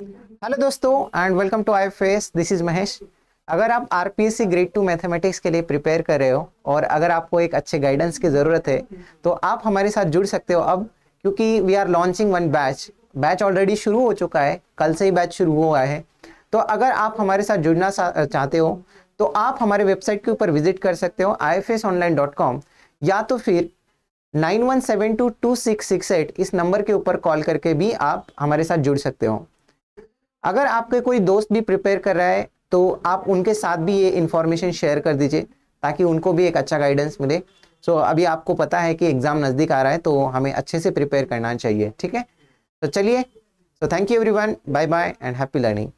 hello दोस्तों and welcome to I face this is Mahesh अगर आप आर ग्रेड टू मैथमेटिक्स के लिए प्रिपेयर कर रहे हो और अगर आपको एक अच्छे गाइडेंस की ज़रूरत है तो आप हमारे साथ जुड़ सकते हो अब क्योंकि we are launching one batch batch already शुरू हो चुका है कल से ही बैच शुरू हुआ है तो अगर आप हमारे साथ जुड़ना चाहते हो तो आप हमारे वेबसाइट के ऊपर विजिट कर सकते हो आई या तो फिर एट इस नंबर के ऊपर कॉल करके भी आप हमारे साथ जुड़ सकते हो अगर आपके कोई दोस्त भी प्रिपेयर कर रहा है तो आप उनके साथ भी ये इन्फॉर्मेशन शेयर कर दीजिए ताकि उनको भी एक अच्छा गाइडेंस मिले सो so, अभी आपको पता है कि एग्ज़ाम नज़दीक आ रहा है तो हमें अच्छे से प्रिपेयर करना चाहिए ठीक है तो चलिए so thank you everyone bye bye and happy learning